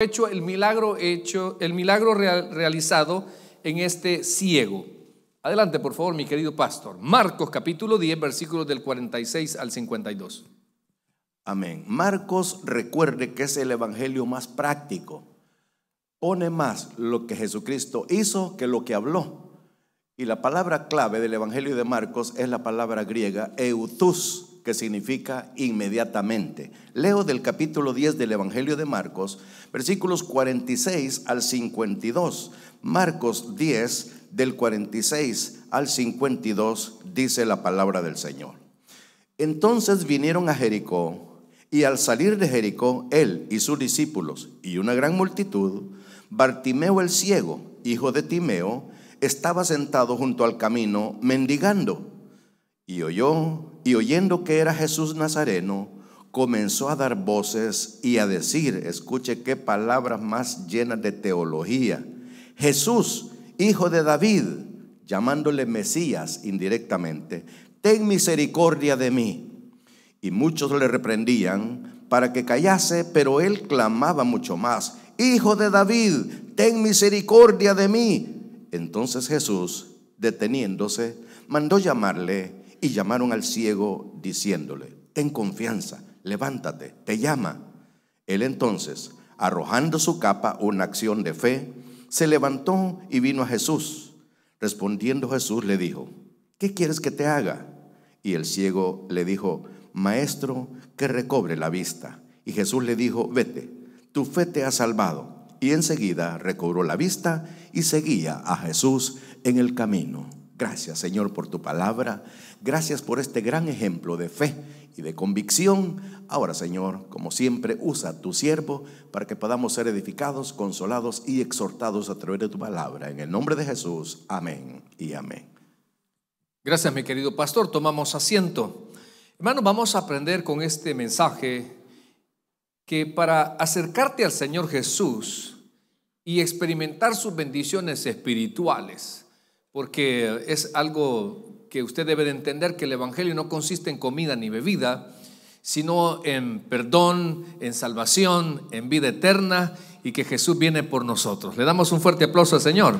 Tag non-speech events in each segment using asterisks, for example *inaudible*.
hecho el milagro hecho, el milagro realizado en este ciego. Adelante, por favor, mi querido pastor. Marcos capítulo 10, versículos del 46 al 52. Amén. Marcos recuerde que es el evangelio más práctico. Pone más lo que Jesucristo hizo que lo que habló. Y la palabra clave del evangelio de Marcos es la palabra griega eutus, que significa inmediatamente. Leo del capítulo 10 del Evangelio de Marcos, versículos 46 al 52. Marcos 10 del 46 al 52 dice la palabra del Señor. Entonces vinieron a Jericó y al salir de Jericó él y sus discípulos y una gran multitud, Bartimeo el ciego, hijo de Timeo, estaba sentado junto al camino mendigando. Y oyó, y oyendo que era Jesús Nazareno, comenzó a dar voces y a decir, escuche qué palabras más llenas de teología, Jesús, hijo de David, llamándole Mesías indirectamente, ten misericordia de mí. Y muchos le reprendían para que callase, pero él clamaba mucho más, Hijo de David, ten misericordia de mí. Entonces Jesús, deteniéndose, mandó llamarle y llamaron al ciego diciéndole, ten confianza, levántate, te llama. Él entonces, arrojando su capa, una acción de fe, se levantó y vino a Jesús. Respondiendo Jesús le dijo, ¿qué quieres que te haga? Y el ciego le dijo, Maestro, que recobre la vista. Y Jesús le dijo, vete, tu fe te ha salvado. Y enseguida recobró la vista y seguía a Jesús en el camino. Gracias Señor por tu palabra. Gracias por este gran ejemplo de fe y de convicción. Ahora Señor, como siempre, usa tu siervo para que podamos ser edificados, consolados y exhortados a través de tu palabra. En el nombre de Jesús, amén y amén. Gracias mi querido pastor, tomamos asiento. Hermano, vamos a aprender con este mensaje que para acercarte al Señor Jesús y experimentar sus bendiciones espirituales, porque es algo que usted debe de entender que el Evangelio no consiste en comida ni bebida, sino en perdón, en salvación, en vida eterna y que Jesús viene por nosotros. Le damos un fuerte aplauso al Señor.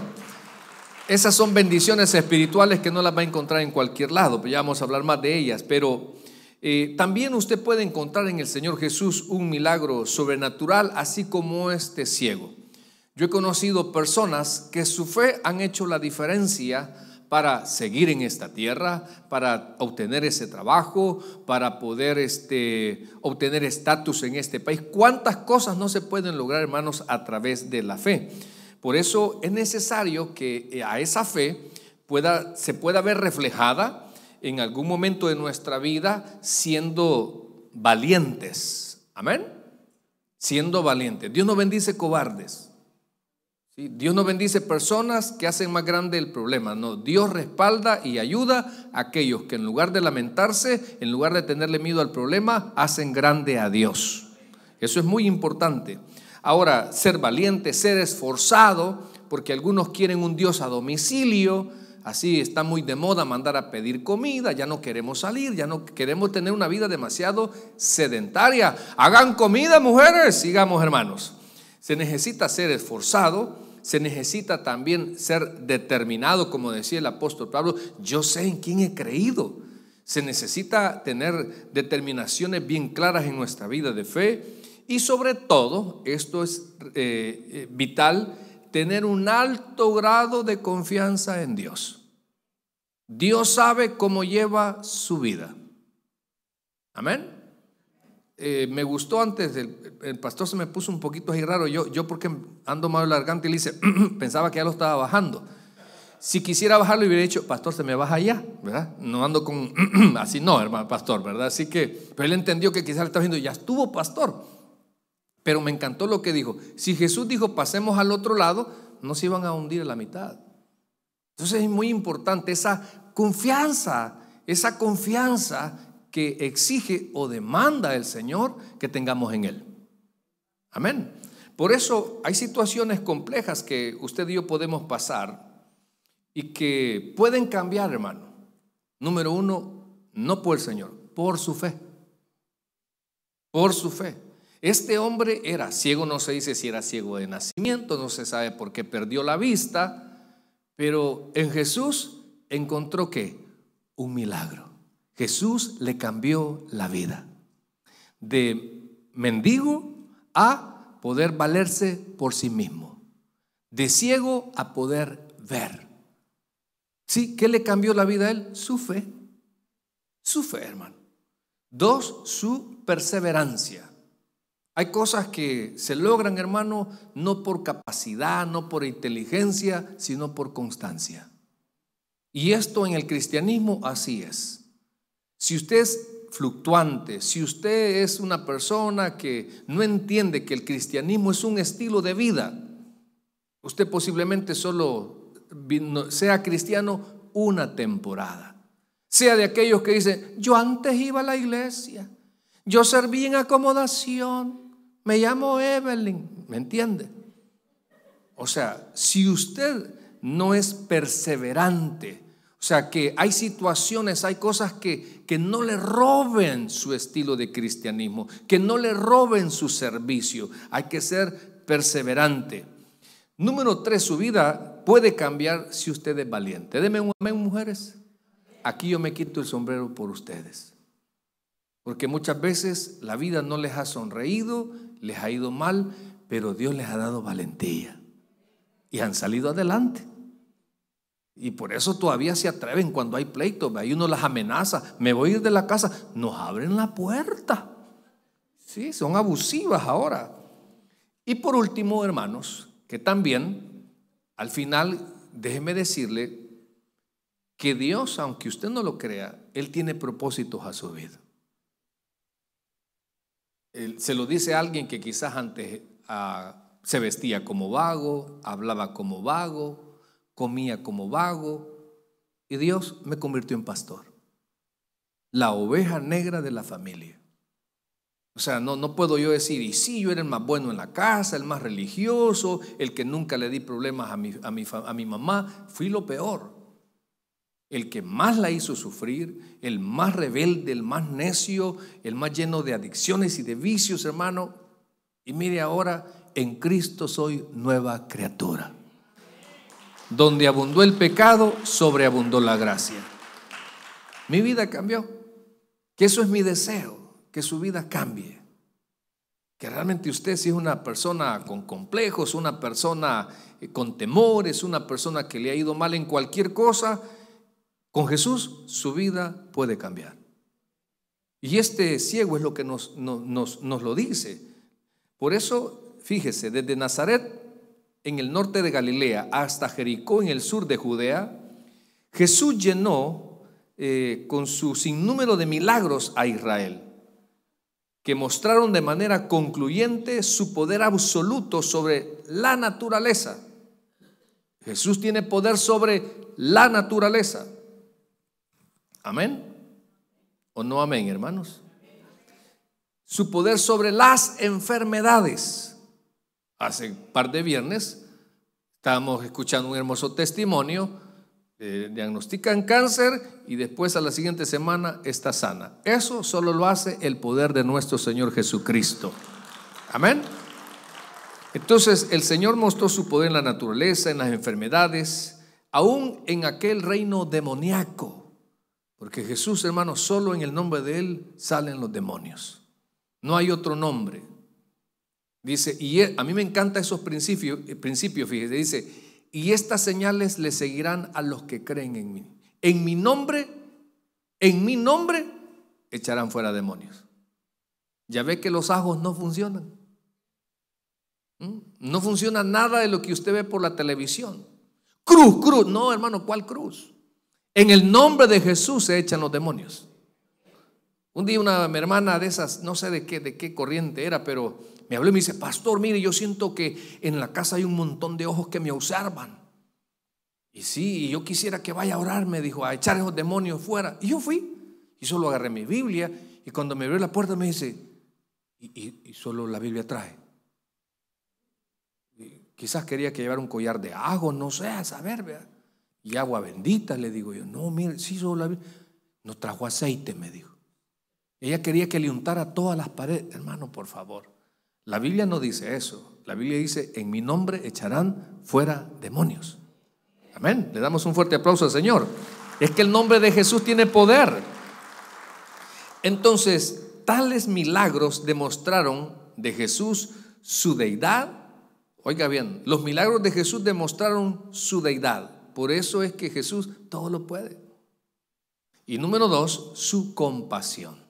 Esas son bendiciones espirituales que no las va a encontrar en cualquier lado, pues ya vamos a hablar más de ellas, pero eh, también usted puede encontrar en el Señor Jesús un milagro sobrenatural, así como este ciego. Yo he conocido personas que su fe han hecho la diferencia para seguir en esta tierra, para obtener ese trabajo, para poder este, obtener estatus en este país. ¿Cuántas cosas no se pueden lograr, hermanos, a través de la fe? Por eso es necesario que eh, a esa fe pueda, se pueda ver reflejada en algún momento de nuestra vida siendo valientes. Amén. Siendo valientes. Dios no bendice cobardes. Dios no bendice personas que hacen más grande el problema, no, Dios respalda y ayuda a aquellos que en lugar de lamentarse, en lugar de tenerle miedo al problema, hacen grande a Dios. Eso es muy importante. Ahora, ser valiente, ser esforzado, porque algunos quieren un Dios a domicilio, Así está muy de moda mandar a pedir comida, ya no queremos salir, ya no queremos tener una vida demasiado sedentaria. Hagan comida, mujeres, sigamos hermanos. Se necesita ser esforzado, se necesita también ser determinado, como decía el apóstol Pablo, yo sé en quién he creído. Se necesita tener determinaciones bien claras en nuestra vida de fe y sobre todo, esto es eh, eh, vital, tener un alto grado de confianza en Dios. Dios sabe cómo lleva su vida. Amén. Eh, me gustó antes, el, pastor se me puso un poquito así raro, yo, yo porque ando mal largante y le *clears throat* pensaba que ya lo estaba bajando. Si quisiera bajarlo hubiera dicho, pastor, se me baja ya, ¿verdad? No ando con, *clears throat* así no, hermano, pastor, ¿verdad? Así que, pero él entendió que quizás le estaba diciendo, ya estuvo, pastor. Pero me encantó lo que dijo. Si Jesús dijo, pasemos al otro lado, no se iban a hundir la mitad. Entonces es muy importante esa confianza, esa confianza que exige o demanda el Señor que tengamos en Él. Amén. Por eso hay situaciones complejas que usted y yo podemos pasar y que pueden cambiar, hermano. Número uno, no por el Señor, por su fe. Por su fe. Este hombre era ciego, no se dice si era ciego de nacimiento, no se sabe por qué perdió la vista, pero en Jesús encontró que un milagro. Jesús le cambió la vida. De mendigo a poder valerse por sí mismo. De ciego a poder ver. ¿Sí? ¿Qué le cambió la vida a él? Su fe. Su fe, hermano. Dos, su perseverancia. Hay cosas que se logran, hermano, no por capacidad, no por inteligencia, sino por constancia. Y esto en el cristianismo así es. Si usted es fluctuante, si usted es una persona que no entiende que el cristianismo es un estilo de vida, usted posiblemente solo sea cristiano una temporada. Sea de aquellos que dicen, yo antes iba a la iglesia, yo serví en acomodación, me llamo Evelyn, ¿me entiende? O sea, si usted no es perseverante, o sea que hay situaciones, hay cosas que, que no le roben su estilo de cristianismo, que no le roben su servicio. Hay que ser perseverante. Número tres, su vida puede cambiar si usted es valiente. Deme un amén, mujeres. Aquí yo me quito el sombrero por ustedes. Porque muchas veces la vida no les ha sonreído, les ha ido mal, pero Dios les ha dado valentía y han salido adelante. Y por eso todavía se atreven cuando hay pleitos, hay uno las amenaza, me voy a ir de la casa, nos abren la puerta. Sí, son abusivas ahora. Y por último, hermanos, que también al final déjeme decirle que Dios, aunque usted no lo crea, Él tiene propósitos a su vida. se lo dice a alguien que quizás antes ah, se vestía como vago, hablaba como vago, comía como vago y Dios me convirtió en pastor. La oveja negra de la familia. O sea, no, no puedo yo decir, y sí, yo era el más bueno en la casa, el más religioso, el que nunca le di problemas a a mi mamá, fui lo peor. El que más la hizo sufrir, el más rebelde, el más necio, el más lleno de adicciones y de vicios, hermano. Y mire ahora, en Cristo soy nueva criatura. Donde abundó el pecado, sobreabundó la gracia. Mi vida cambió. Que eso es mi deseo, que su vida cambie. Que realmente usted si es una persona con complejos, una persona eh, con temores, una persona que le ha ido mal en cualquier cosa, con Jesús su vida puede cambiar. Y este ciego es lo que nos, nos lo dice. Por eso, fíjese, desde Nazaret en el norte de Galilea hasta Jericó en el sur de Judea, Jesús llenó eh, con su sinnúmero de milagros a Israel, que mostraron de manera concluyente su poder absoluto sobre la naturaleza. Jesús tiene poder sobre la naturaleza. Amén. ¿O no amén, hermanos? Su poder sobre las enfermedades Hace un par de viernes estábamos escuchando un hermoso testimonio. Eh, diagnostican cáncer y después a la siguiente semana está sana. Eso solo lo hace el poder de nuestro Señor Jesucristo. Amén. Entonces el Señor mostró su poder en la naturaleza, en las enfermedades, aún en aquel reino demoníaco. Porque Jesús, hermano, solo en el nombre de Él salen los demonios. No hay otro nombre. Dice, y e-", a mí me encanta esos eh, principios, fíjese, dice, y estas señales le seguirán a los que creen en mí. En mi nombre, en mi nombre, echarán fuera demonios. Ya ve que los ajos no funcionan. ¿Mm? No funciona nada de lo que usted ve por la televisión. Cruz, cruz. No, hermano, ¿cuál cruz? En el nombre de Jesús se echan los demonios. Un día una hermana de esas, no sé de qué, de qué corriente era, pero me habló y me dice, pastor, mire, yo siento que en la casa hay un montón de ojos que me observan. Y sí, y yo quisiera que vaya a orar, me dijo, a echar esos demonios fuera. Y yo fui. Y solo agarré mi Biblia y cuando me abrió la puerta me dice, y, solo la Biblia traje. quizás quería que llevara un collar de agua, no sé, a saber, ¿verdad? Y agua bendita, le digo yo. No, mire, sí, solo la Biblia. No trajo aceite, me dijo. Ella quería que le untara todas las paredes. Hermano, por favor. La Biblia no dice eso. La Biblia dice, en mi nombre echarán fuera demonios. Amén. Le damos un fuerte aplauso al Señor. Es que el nombre de Jesús tiene poder. Entonces, tales milagros demostraron de Jesús su deidad. Oiga bien, los milagros de Jesús demostraron su deidad. Por eso es que Jesús todo lo puede. Y número dos, su compasión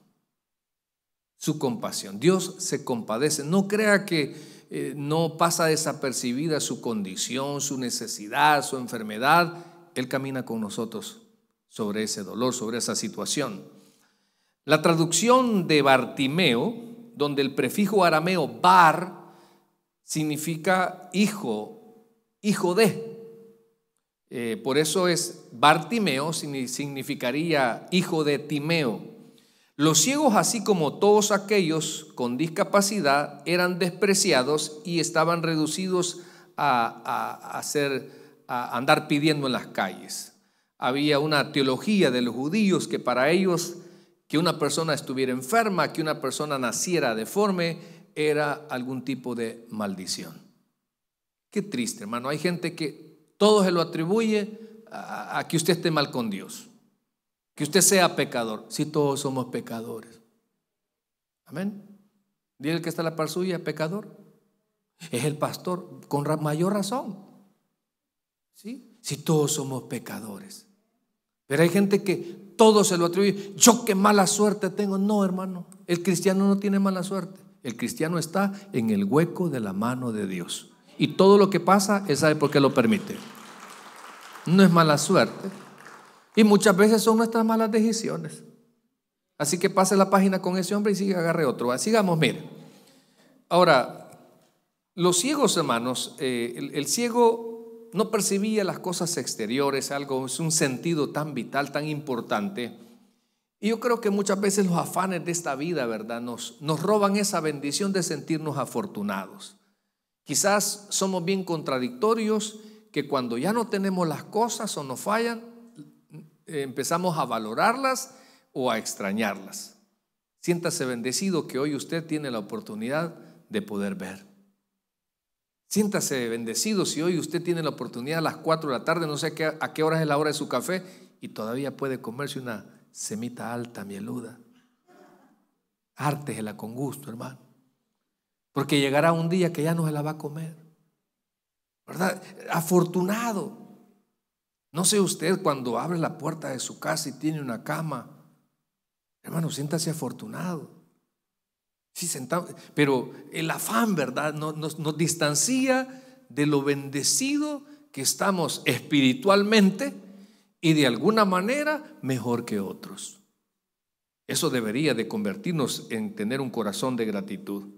su compasión. Dios se compadece. No crea que eh, no pasa desapercibida su condición, su necesidad, su enfermedad. Él camina con nosotros sobre ese dolor, sobre esa situación. La traducción de Bartimeo, donde el prefijo arameo bar significa hijo, hijo de. Eh, por eso es Bartimeo significaría hijo de Timeo. Los ciegos, así como todos aquellos con discapacidad, eran despreciados y estaban reducidos a, andar pidiendo en las calles. Había una teología de los judíos que para ellos que una persona estuviera enferma, que una persona naciera deforme, era algún tipo de maldición. Qué triste, hermano. Hay gente que todo se lo atribuye a que usted esté mal con Dios que usted sea pecador. Si todos somos pecadores. Amén. Dile que está la par suya, pecador. Es el pastor, con mayor razón. ¿Sí? Si todos somos pecadores. Pero hay gente que todo se lo atribuye. Yo qué mala suerte tengo. No, hermano. El cristiano no tiene mala suerte. El cristiano está en el hueco de la mano de Dios. Y todo lo que pasa, Él sabe por qué lo permite. No es mala suerte, y muchas veces son nuestras malas decisiones. Así que pase la página con ese hombre y siga, agarre otro. Ah, sigamos, miren. Ahora, los ciegos, hermanos, eh, el, el, ciego no percibía las cosas exteriores, algo, es un sentido tan vital, tan importante. Y yo creo que muchas veces los afanes de esta vida, ¿verdad?, nos, nos roban esa bendición de sentirnos afortunados. Quizás somos bien contradictorios, que cuando ya no tenemos las cosas o nos fallan, eh, empezamos a valorarlas o a extrañarlas. Siéntase bendecido que hoy usted tiene la oportunidad de poder ver. Siéntase bendecido si hoy usted tiene la oportunidad a las 4 de la tarde, no sé a qué hora es la hora de su café, y todavía puede comerse una semita alta, mieluda. Ártesela con gusto, hermano. Porque llegará un día que ya no se la va a comer. ¿Verdad? Afortunado. No sé usted cuando abre la puerta de su casa y tiene una cama. Hermano, siéntase afortunado. pero el afán, ¿verdad? Nos, nos, distancia de lo bendecido que estamos espiritualmente y de alguna manera mejor que otros. Eso debería de convertirnos en tener un corazón de gratitud.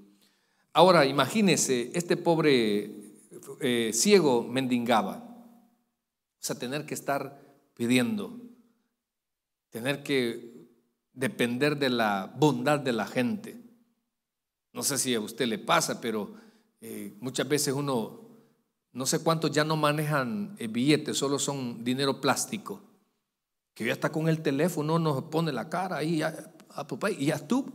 Ahora, imagínese, este pobre eh, ciego mendigaba. O sea, tener que estar pidiendo, tener que depender de la bondad de la gente. No sé si a usted le pasa, pero eh, muchas veces uno, no sé cuántos ya no manejan eh, billetes, solo son dinero plástico, que ya está con el teléfono, nos pone la cara ahí, ya, Apple y ya tú.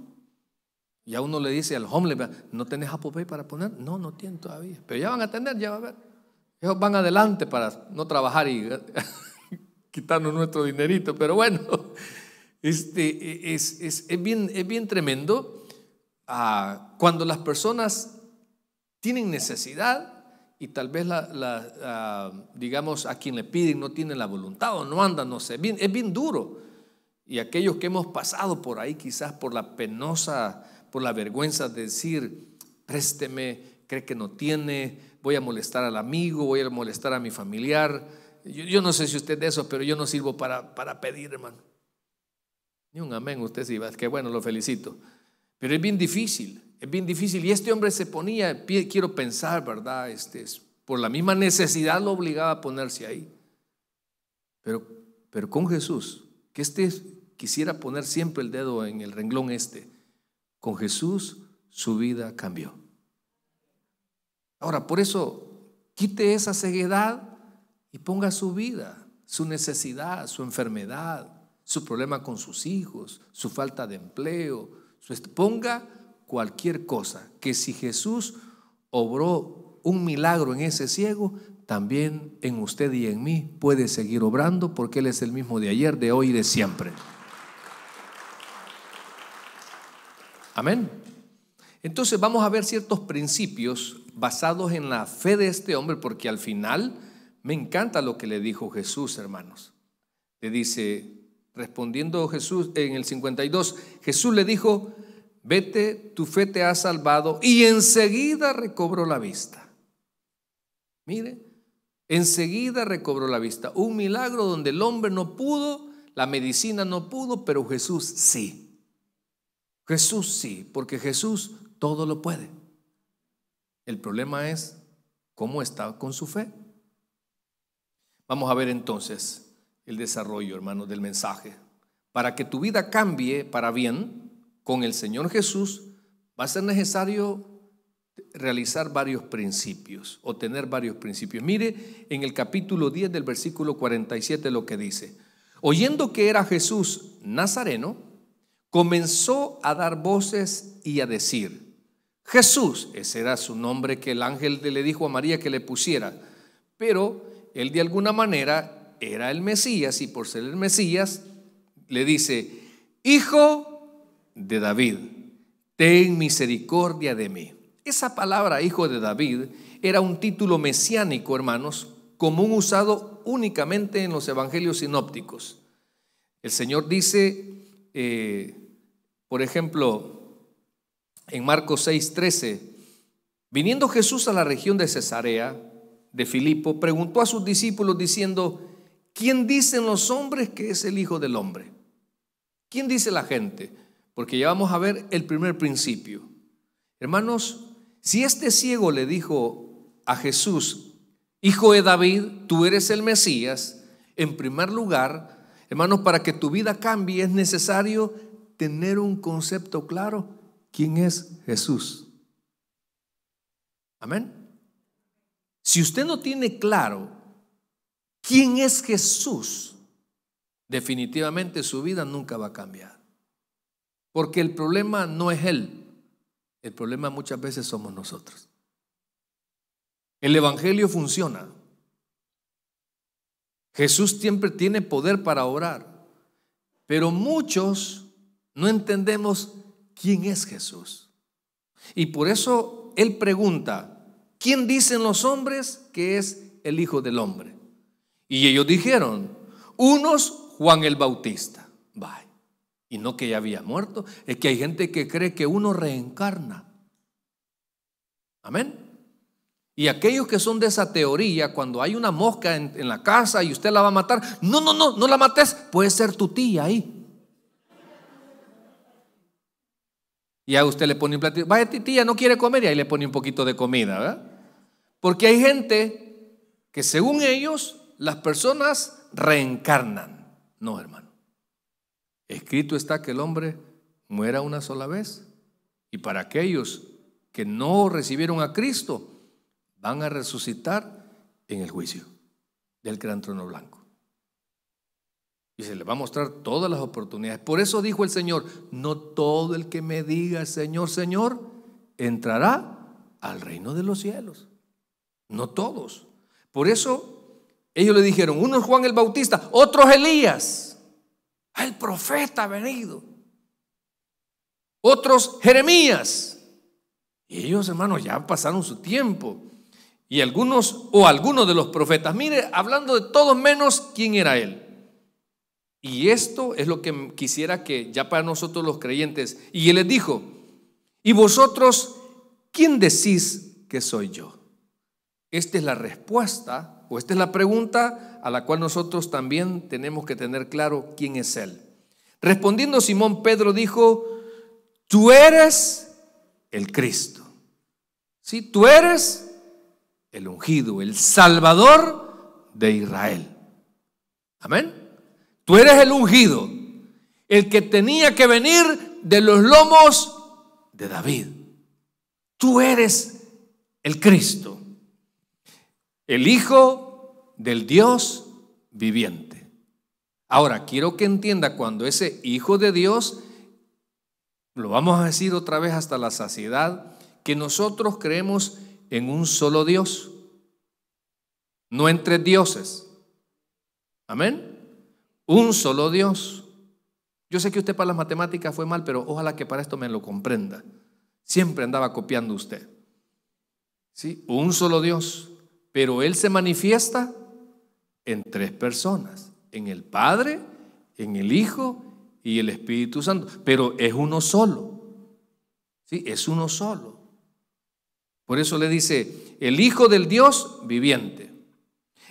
Ya uno le dice al homeless, ¿no tenés a Pay para poner? No, no tiene todavía, pero ya van a tener, ya va a ver. Ellos van adelante para no trabajar y *laughs* quitarnos nuestro dinerito, pero bueno, este, es, bien, es bien tremendo ah, cuando las personas tienen necesidad y tal vez, la, ah, digamos, a quien le piden no tiene la voluntad o no anda, no sé, es bien duro. Y aquellos que hemos pasado por ahí, quizás por la penosa, por la vergüenza de decir, présteme, cree que no tiene, voy a molestar al amigo, voy a molestar a mi familiar. Yo, no sé si usted de eso, pero yo no sirvo para, para pedir, hermano. Ni un amén, usted sí, es que bueno, lo felicito. Pero es bien difícil, es bien difícil. Y este hombre se ponía, quiero pensar, ¿verdad? Este, por la misma necesidad lo obligaba a ponerse ahí. Pero, pero con Jesús, que este quisiera poner siempre el dedo en el renglón este. Con Jesús su vida cambió. Ahora, por eso, quite esa ceguedad y ponga su vida, su necesidad, su enfermedad, su problema con sus hijos, su falta de empleo. Su ponga cualquier cosa, que si Jesús obró un milagro en ese ciego, también en usted y en mí puede seguir obrando porque Él es el mismo de ayer, de hoy y de siempre. Amén. Entonces vamos a ver ciertos principios basados en la fe de este hombre, porque al final me encanta lo que le dijo Jesús, hermanos. Le dice, respondiendo Jesús en el 52, Jesús le dijo, vete, tu fe te ha salvado, y enseguida recobró la vista. Mire, enseguida recobró la vista. Un milagro donde el hombre no pudo, la medicina no pudo, pero Jesús sí. Jesús sí, porque Jesús todo lo puede. El problema es cómo está con su fe. Vamos a ver entonces el desarrollo, hermanos, del mensaje. Para que tu vida cambie para bien con el Señor Jesús, va a ser necesario realizar varios principios o tener varios principios. Mire en el capítulo 10 del versículo 47 lo que dice. Oyendo que era Jesús nazareno, comenzó a dar voces y a decir, Jesús, ese era su nombre que el ángel le dijo a María que le pusiera, pero él de alguna manera era el Mesías y por ser el Mesías le dice, Hijo de David, ten misericordia de mí. Esa palabra Hijo de David era un título mesiánico, hermanos, común usado únicamente en los evangelios sinópticos. El Señor dice, eh, por ejemplo, en Marcos 6:13, viniendo Jesús a la región de Cesarea, de Filipo, preguntó a sus discípulos diciendo, ¿quién dicen los hombres que es el Hijo del Hombre? ¿Quién dice la gente? Porque ya vamos a ver el primer principio. Hermanos, si este ciego le dijo a Jesús, Hijo de David, tú eres el Mesías, en primer lugar, hermanos, para que tu vida cambie es necesario tener un concepto claro quién es Jesús. Amén. Si usted no tiene claro quién es Jesús, definitivamente su vida nunca va a cambiar. Porque el problema no es Él, el problema muchas veces somos nosotros. El Evangelio funciona. Jesús siempre tiene poder para orar, pero muchos no entendemos quién es Jesús. Y por eso él pregunta, ¿quién dicen los hombres que es el Hijo del Hombre? Y ellos dijeron, unos Juan el Bautista, Bye. y no que ya había muerto, es que hay gente que cree que uno reencarna. Amén. Y aquellos que son de esa teoría, cuando hay una mosca en, en, la casa y usted la va a matar, no, no, no, no la mates, puede ser tu tía ahí. Y a usted le pone un platillo. Vaya, tía, no quiere comer. Y ahí le pone un poquito de comida, ¿verdad? Porque hay gente que según ellos, las personas reencarnan. No, hermano. Escrito está que el hombre muera una sola vez. Y para aquellos que no recibieron a Cristo, van a resucitar en el juicio del gran trono blanco. Y se le va a mostrar todas las oportunidades. Por eso dijo el Señor, no todo el que me diga Señor, Señor, entrará al reino de los cielos. No todos. Por eso ellos le dijeron, uno es Juan el Bautista, otro es Elías. Ah, el profeta ha venido. Otros Jeremías. Y ellos, hermanos, ya pasaron su tiempo. Y algunos o algunos de los profetas, mire, hablando de todos menos quién era él. Y esto es lo que quisiera que ya para nosotros los creyentes. Y él les dijo, ¿y vosotros quién decís que soy yo? Esta es la respuesta o esta es la pregunta a la cual nosotros también tenemos que tener claro quién es él. Respondiendo Simón, Pedro dijo, tú eres el Cristo. Sí, tú eres el ungido, el salvador de Israel. Amén. Tú eres el ungido, el que tenía que venir de los lomos de David. Tú eres el Cristo, el Hijo del Dios viviente. Ahora, quiero que entienda cuando ese Hijo de Dios, lo vamos a decir otra vez hasta la saciedad, que nosotros creemos en un solo Dios, no entre dioses. Amén. Un solo Dios. Yo sé que usted para las matemáticas fue mal, pero ojalá que para esto me lo comprenda. Siempre andaba copiando usted. ¿Sí? Un solo Dios. Pero Él se manifiesta en tres personas. En el Padre, en el Hijo y el Espíritu Santo. Pero es uno solo. ¿Sí? Es uno solo. Por eso le dice, el Hijo del Dios viviente.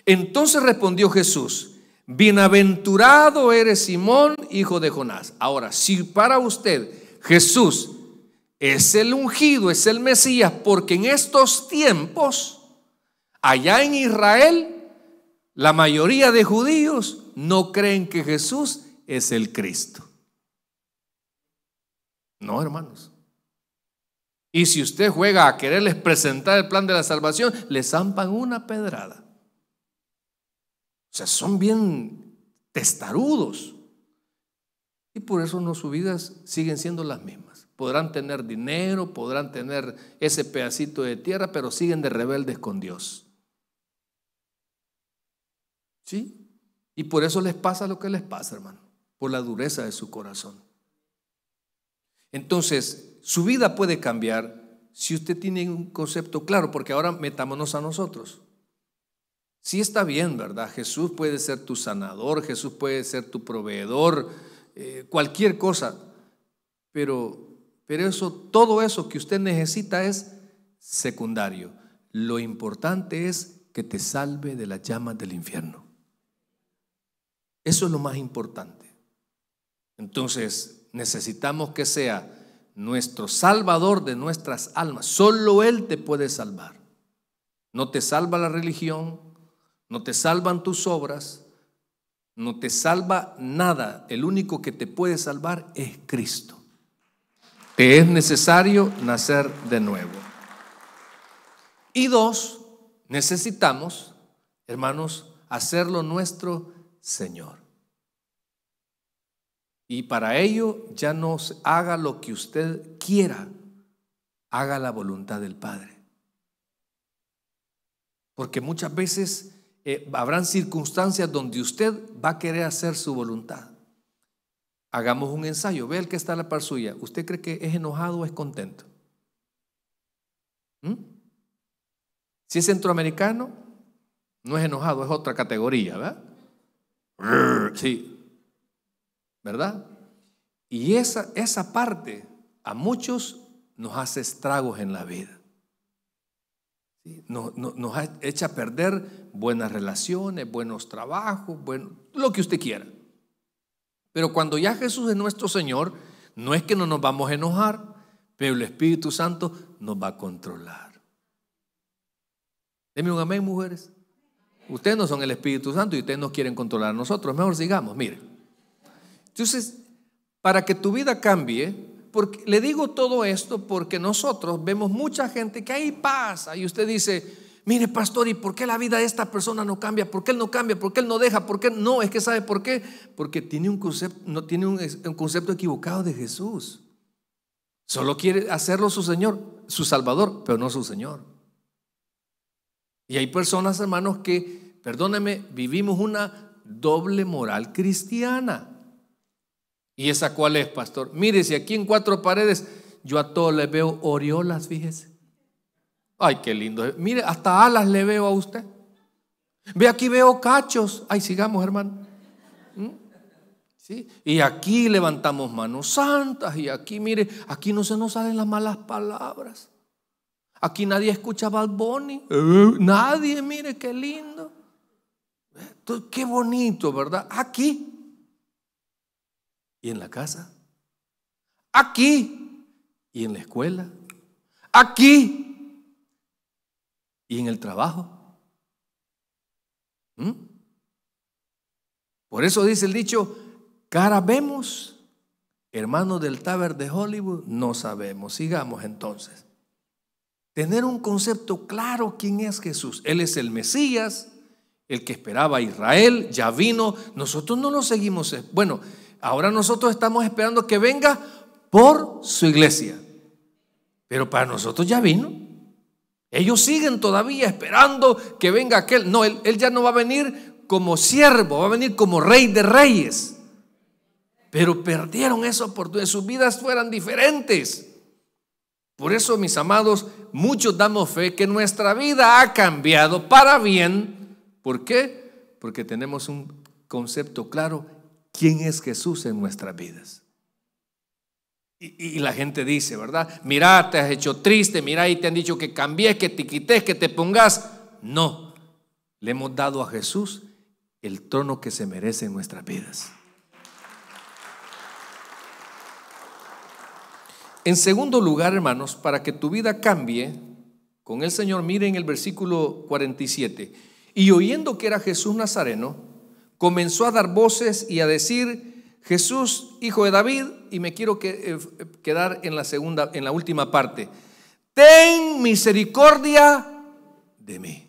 Entonces respondió Jesús, Bienaventurado eres Simón, hijo de Jonás. Ahora, si para usted Jesús es el ungido, es el Mesías, porque en estos tiempos, allá en Israel, la mayoría de judíos no creen que Jesús es el Cristo. No, hermanos. Y si usted juega a quererles presentar el plan de la salvación, Les zampan una pedrada. O sea, son bien testarudos. Y por eso no, sus vidas siguen siendo las mismas. Podrán tener dinero, podrán tener ese pedacito de tierra, pero siguen de rebeldes con Dios. ¿Sí? Y por eso les pasa lo que les pasa, hermano, por la dureza de su corazón. Entonces, su vida puede cambiar si usted tiene un concepto claro, porque ahora metámonos a nosotros. Sí está bien, ¿verdad? Jesús puede ser tu sanador, Jesús puede ser tu proveedor, eh, cualquier cosa. Pero, pero eso, todo eso que usted necesita es secundario. Lo importante es que te salve de las llamas del infierno. Eso es lo más importante. Entonces, necesitamos que sea nuestro salvador de nuestras almas. Solo Él te puede salvar. No te salva la religión, no te salvan tus obras, no te salva nada. El único que te puede salvar es Cristo. Te es necesario nacer de nuevo. Y dos, necesitamos, hermanos, hacerlo nuestro Señor. Y para ello ya no haga lo que usted quiera, haga la voluntad del Padre. Porque muchas veces eh, habrán circunstancias donde usted va a querer hacer su voluntad. Hagamos un ensayo. Ve el que está la par suya. ¿Usted cree que es enojado o es contento? ¿Mm? Si es centroamericano, no es enojado, es otra categoría, ¿verdad? Sí. ¿Verdad? Y esa, esa parte a muchos nos hace estragos en la vida nos, ha echa a perder buenas relaciones, buenos trabajos, bueno, lo que usted quiera. Pero cuando ya Jesús es nuestro Señor, no es que no nos vamos a enojar, pero el Espíritu Santo nos va a controlar. Deme un amén, mujeres. Ustedes no son el Espíritu Santo y ustedes no quieren controlar a nosotros. Mejor sigamos, mire. Entonces, para que tu vida cambie, le digo todo esto porque nosotros vemos mucha gente que ahí pasa y usted dice, mire pastor, ¿y por qué la vida de esta persona no cambia? ¿Por qué él no cambia? ¿Por qué él no deja? ¿Por qué no? Es que sabe por qué. Porque tiene un concepto, no tiene un concepto equivocado de Jesús. Solo quiere hacerlo su Señor, su Salvador, pero no su Señor. Y hay personas, hermanos, que, perdóneme, vivimos una doble moral cristiana. ¿Y esa cuál es, pastor? Mire, si aquí en cuatro paredes yo a todos les veo oriolas, fíjese. Ay, qué lindo. Mire, hasta alas le veo a usted. Ve aquí veo cachos. Ay, sigamos, hermano. ¿Mm? ¿Sí? Y aquí levantamos manos santas y aquí, mire, aquí no se nos salen las malas palabras. Aquí nadie escucha Bad Bunny. Eh, nadie, mire, qué lindo. Qué bonito, ¿verdad? Aquí y en la casa, aquí y en la escuela, aquí y en el trabajo. ¿Mm? Por eso dice el dicho, cara vemos, hermano del Taber de Hollywood, no sabemos. Sigamos entonces. Tener un concepto claro quién es Jesús. Él es el Mesías, el que esperaba Israel, ya vino. Nosotros no lo seguimos. Eh, bueno, Ahora nosotros estamos esperando que venga por su iglesia. Pero para nosotros ya vino. Ellos siguen todavía esperando que venga aquel. No, él, ya no va a venir como siervo, va a venir como rey de reyes. Pero perdieron esa oportunidad. Sus vidas fueran diferentes. Por eso, mis amados, muchos damos fe que nuestra vida ha cambiado para bien. ¿Por qué? Porque tenemos un concepto claro quién es Jesús en nuestras vidas. Y, la gente dice, ¿verdad? Mira, te has hecho triste, mira, y te han dicho que cambies, que te quites, que te pongas. No, le hemos dado a Jesús el trono que se merece en nuestras vidas. En segundo lugar, hermanos, para que tu vida cambie con el Señor, miren el versículo 47. Y oyendo que era Jesús Nazareno, comenzó a dar voces y a decir, Jesús, hijo de David, y me quiero eh, quedar en la segunda, en la última parte. Ten misericordia de mí.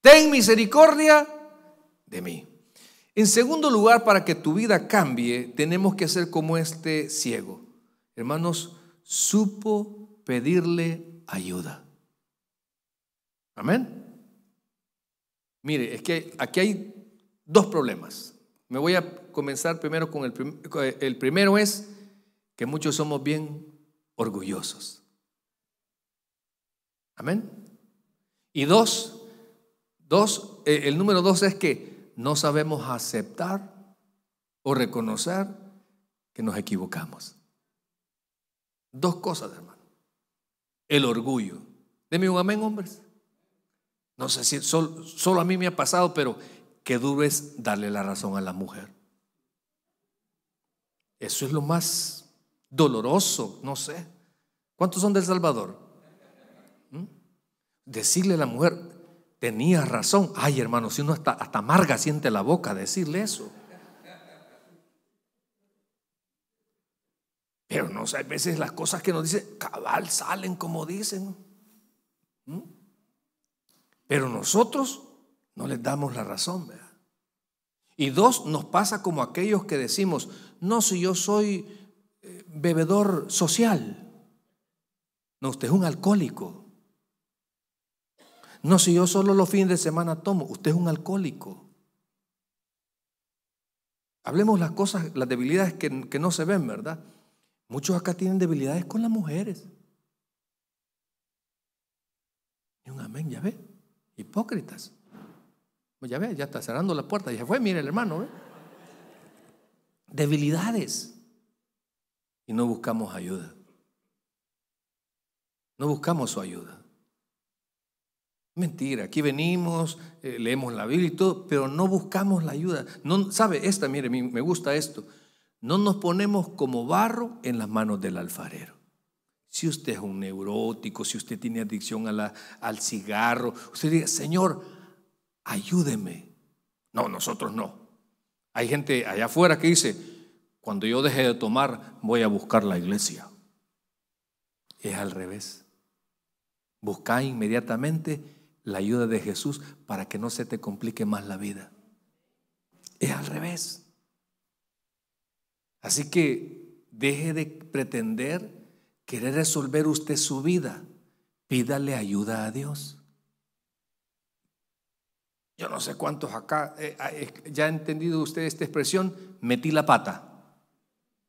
Ten misericordia de mí. En segundo lugar, para que tu vida cambie, tenemos que ser como este ciego. Hermanos, supo pedirle ayuda. Amén. Mire, es que aquí hay dos problemas. Me voy a comenzar primero con el, primero, eh, el primero es que muchos somos bien orgullosos. Amén. Y dos, dos, eh, el número dos es que no sabemos aceptar o reconocer que nos equivocamos. Dos cosas, hermano. El orgullo. Deme un amén, hombres. No sé si solo, a mí me ha pasado, pero que dudes darle la razón a la mujer. Eso es lo más doloroso, no sé. ¿Cuántos son del Salvador? ¿Mm? Decirle a la mujer, tenía razón. Ay, hermano, si uno hasta, amarga siente la boca decirle eso. Pero no sé, a veces las cosas que nos dicen, cabal, salen como dicen. ¿Mm? Pero nosotros no les damos la razón. ¿verdad? Y dos, nos pasa como aquellos que decimos, no, si yo soy eh, bebedor social. No, usted es un alcohólico. No, si yo solo los fines de semana tomo, usted es un alcohólico. Hablemos las cosas, las debilidades que, que no se ven, ¿verdad? Muchos acá tienen debilidades con las mujeres. Y un amén, ya ve. Hipócritas. Pues ya ve, ya está cerrando la puerta. Y fue, mire el hermano. Debilidades. Y no buscamos ayuda. No buscamos su ayuda. Mentira, aquí venimos, eh, leemos la Biblia y todo, pero no buscamos la ayuda. No, ¿Sabe? Esta, mire, me gusta esto. No nos ponemos como barro en las manos del alfarero. Si usted es un neurótico, si usted tiene adicción a la, al cigarro, usted diga, Señor, ayúdeme. No, nosotros no. Hay gente allá afuera que dice, cuando yo deje de tomar, voy a buscar la iglesia. Es al revés. Busca inmediatamente la ayuda de Jesús para que no se te complique más la vida. Es al revés. Así que deje de pretender querer resolver usted su vida. Pídale ayuda a Dios. Yo no sé cuántos acá eh, ah, ya ha entendido usted esta expresión, metí la pata.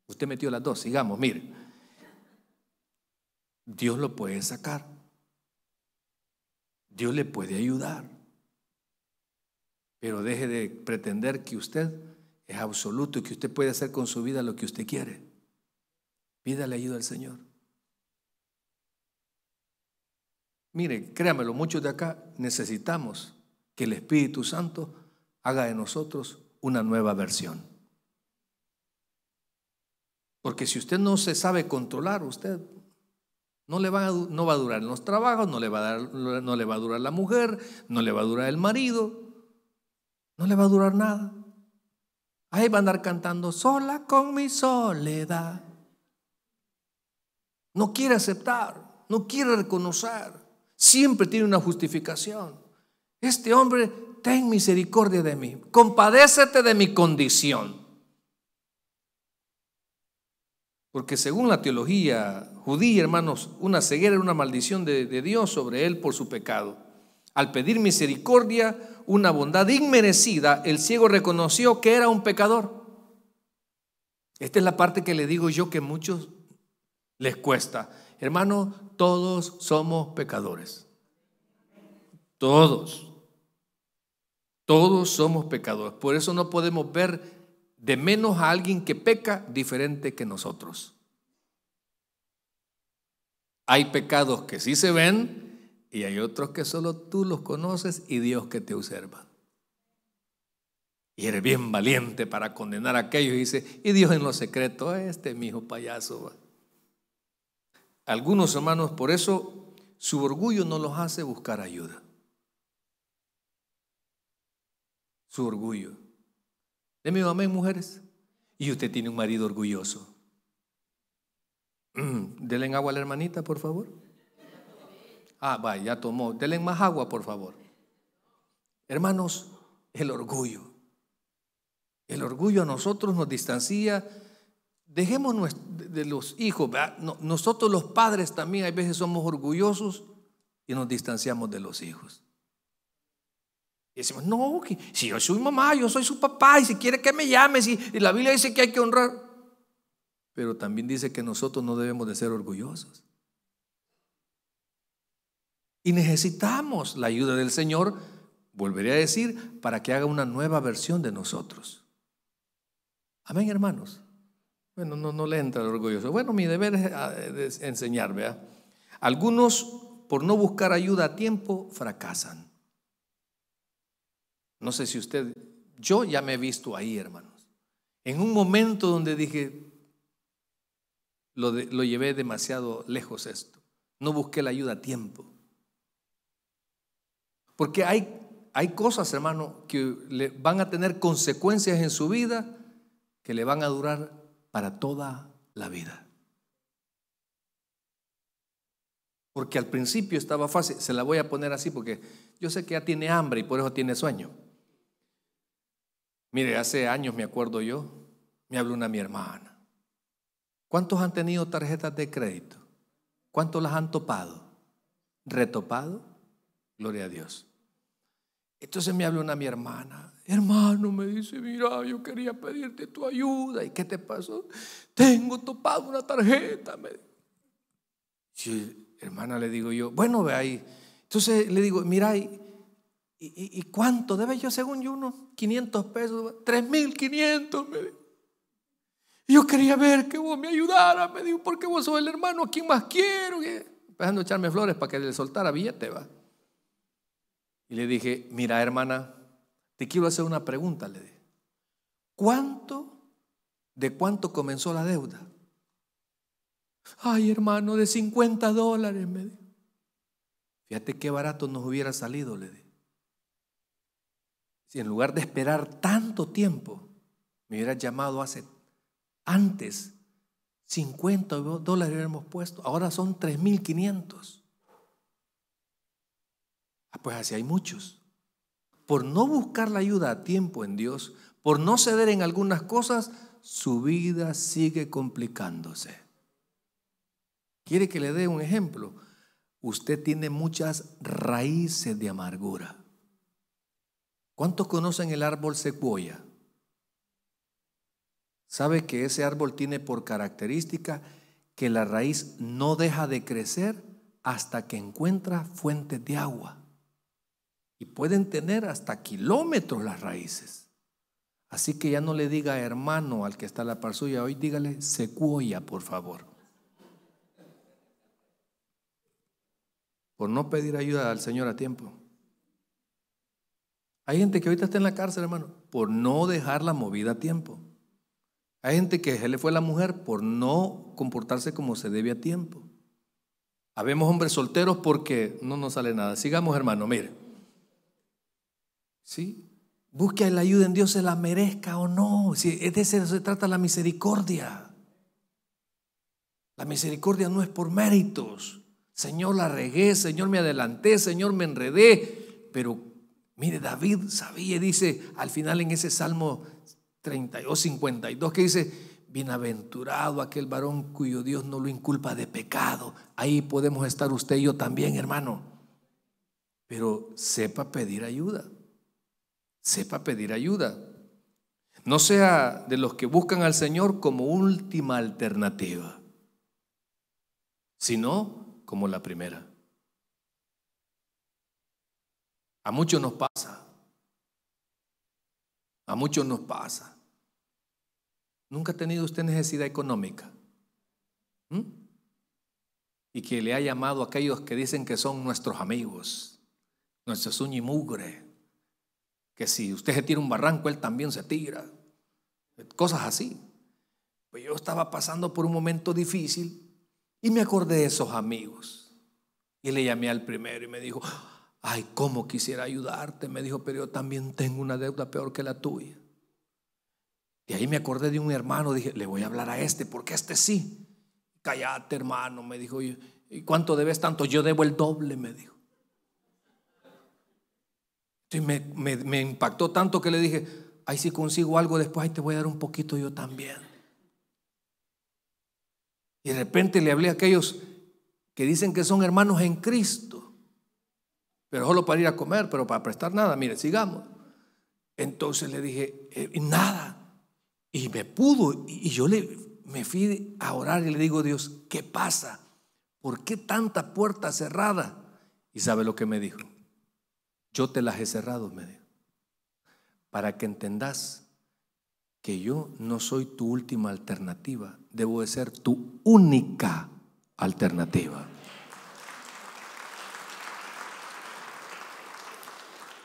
Usted metió las dos, sigamos, mire. Dios lo puede sacar. Dios le puede ayudar. Pero deje de pretender que usted es absoluto y que usted puede hacer con su vida lo que usted quiere. Pídale ayuda al Señor. Mire, créamelo, muchos de acá necesitamos que el Espíritu Santo haga de nosotros una nueva versión. Porque si usted no se sabe controlar, usted no, le va, a, no va a durar los trabajos, no le, va a dar, no le va a durar la mujer, no le va a durar el marido, no le va a durar nada. Ahí va a andar cantando sola con mi soledad. No quiere aceptar, no quiere reconocer. Siempre tiene una justificación. Este hombre, ten misericordia de mí, compadécete de mi condición. Porque según la teología judía, hermanos, una ceguera era una maldición de, Dios sobre él por su pecado. Al pedir misericordia, una bondad inmerecida, el ciego reconoció que era un pecador. Esta es la parte que le digo yo que a muchos les cuesta. Hermano, todos somos pecadores. Todos. Todos somos pecadores. Por eso no podemos ver de menos a alguien que peca diferente que nosotros. Hay pecados que sí se ven y hay otros que solo tú los conoces y Dios que te observa. Y eres bien valiente para condenar a aquellos y dice, y Dios en lo secreto, este mi hijo payaso. Algunos hermanos por eso su orgullo no los hace buscar ayuda. su orgullo. Deme amén, mujeres. Y usted tiene un marido orgulloso. Mm, ¿Delen agua a la hermanita, por favor. Ah, va, ya tomó. ¿Delen más agua, por favor. Hermanos, el orgullo. El orgullo a nosotros nos distancia. Dejemos de los hijos. Nosotros los padres también hay veces somos orgullosos y nos distanciamos de los hijos. Y decimos, no, si yo soy mamá, yo soy su papá, y si quiere que me llame, y la Biblia dice que hay que honrar. Pero también dice que nosotros no debemos de ser orgullosos. Y necesitamos la ayuda del Señor, volveré a decir, para que haga una nueva versión de nosotros. Amén, hermanos. Bueno, no, no le entra el orgulloso. Bueno, mi deber es ah, enseñar, ¿verdad? Algunos, por no buscar ayuda a tiempo, fracasan. No sé si usted, yo ya me he visto ahí, hermanos. En un momento donde dije, lo, llevé demasiado lejos esto. No busqué la ayuda a tiempo. Porque hay, hay cosas, hermano, que le van a tener consecuencias en su vida que le van a durar para toda la vida. Porque al principio estaba fácil, se la voy a poner así porque yo sé que ya tiene hambre y por eso tiene sueño. Mire, hace años me acuerdo yo, me habló una mi hermana. ¿Cuántos han tenido tarjetas de crédito? ¿Cuántos las han topado? ¿Retopado? Gloria a Dios. Entonces me habló una mi hermana. Hermano, me dice, mira, yo quería pedirte tu ayuda. ¿Y qué te pasó? Tengo topado una tarjeta. hermana, le digo yo, bueno, ve ahí. Entonces le digo, mira, ahí ¿Y, cuánto debe yo, según yo, unos 500 pesos? 3.500, me dijo. Yo quería ver que vos me ayudaras, me dijo, porque vos sos el hermano, ¿a quién más quiero? Empezando a echarme flores para que le soltara billete, va. Y le dije, mira hermana, te quiero hacer una pregunta, le dije. ¿Cuánto, de cuánto comenzó la deuda? Ay hermano, de 50 dólares, me dijo. Fíjate qué barato nos hubiera salido, le dije. Si en lugar de esperar tanto tiempo, me hubiera llamado hace antes, 50 dólares hubiéramos puesto, ahora son 3.500. Ah, pues así hay muchos. Por no buscar la ayuda a tiempo en Dios, por no ceder en algunas cosas, su vida sigue complicándose. ¿Quiere que le dé un ejemplo? Usted tiene muchas raíces de amargura. ¿Cuántos conocen el árbol secuoya? ¿Sabe que ese árbol tiene por característica que la raíz no deja de crecer hasta que encuentra fuentes de agua? Y pueden tener hasta kilómetros las raíces. Así que ya no le diga hermano al que está a la par suya, hoy dígale secuoya, por favor. Por no pedir ayuda al Señor a tiempo. Hay gente que ahorita está en la cárcel, hermano, por no dejar la movida a tiempo. Hay gente que se le fue la mujer por no comportarse como se debe a tiempo. Habemos hombres solteros porque no nos sale nada. Sigamos, hermano, mire. ¿Sí? Busque la ayuda en Dios, se la merezca o no. Si de eso se trata la misericordia. La misericordia no es por méritos. Señor, la regué, Señor, me adelanté, Señor, me enredé, pero Mire, David sabía, dice al final en ese Salmo 32, 52, que dice, bienaventurado aquel varón cuyo Dios no lo inculpa de pecado. Ahí podemos estar usted y yo también, hermano. Pero sepa pedir ayuda. Sepa pedir ayuda. No sea de los que buscan al Señor como última alternativa, sino como la primera. A muchos nos pasa. A muchos nos pasa. ¿Nunca ha tenido usted necesidad económica? ¿Mm? Y que le ha llamado a aquellos que dicen que son nuestros amigos, nuestros uñimugre, que si usted se tira un barranco, él también se tira. Cosas así. Pues yo estaba pasando por un momento difícil y me acordé de esos amigos. Y le llamé al primero y me dijo, Ay, cómo quisiera ayudarte, me dijo, pero yo también tengo una deuda peor que la tuya. Y ahí me acordé de un hermano, dije, le voy a hablar a este, porque este sí. Cállate, hermano, me dijo, ¿y cuánto debes tanto? Yo debo el doble, me dijo. Y me, impactó tanto que le dije, ay, si consigo algo después, ahí te voy a dar un poquito yo también. Y de repente le hablé a aquellos que dicen que son hermanos en Cristo pero solo para ir a comer, pero para prestar nada, mire, sigamos. Entonces le dije, eh, nada. Y me pudo, y, yo le, me fui a orar y le digo, Dios, ¿qué pasa? ¿Por qué tanta puerta cerrada? Y sabe lo que me dijo. Yo te las he cerrado, me dijo. Para que entendas que yo no soy tu última alternativa, debo de ser tu única alternativa.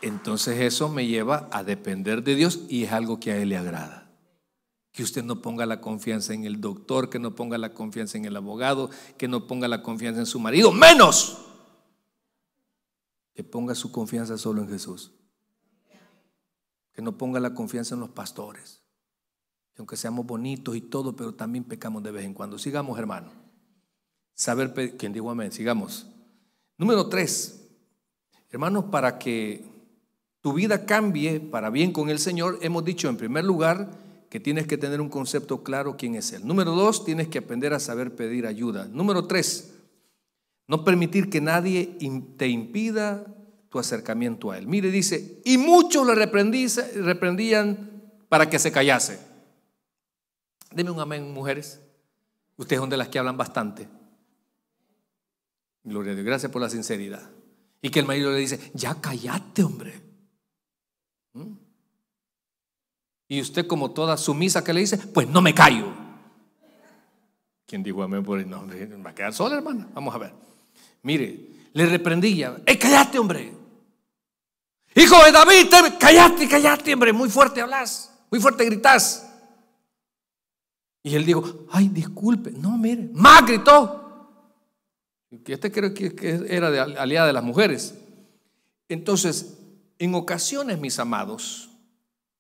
Entonces eso me lleva a depender de Dios y es algo que a Él le agrada. Que usted no ponga la confianza en el doctor, que no ponga la confianza en el abogado, que no ponga la confianza en su marido, menos que ponga su confianza solo en Jesús. Que no ponga la confianza en los pastores. aunque seamos bonitos y todo, pero también pecamos de vez en cuando. Sigamos, hermano. Saber, quién digo amén, sigamos. Número tres, hermanos, para que tu vida cambie para bien con el Señor, hemos dicho en primer lugar que tienes que tener un concepto claro quién es Él. Número dos, tienes que aprender a saber pedir ayuda. Número tres, no permitir que nadie te impida tu acercamiento a Él. Mire, dice, y muchos le reprendían para que se callase. Deme un amén, mujeres. Ustedes son de las que hablan bastante. Gloria a Dios. Gracias por la sinceridad. Y que el marido le dice, ya callate, hombre. ¿Mm? Y usted como toda sumisa que le dice, pues no me callo. ¿Quién dijo mí por el nombre? Va a quedar sola, hermana. Vamos a ver. Mire, le reprendía. ¡Eh, cállate, hombre! Hijo de David, callaste, callaste, hombre. Muy fuerte hablas, muy fuerte gritas. Y él dijo, ay, disculpe. No, mire, más gritó. este creo que era de aliada de las mujeres. Entonces, en ocasiones, mis amados,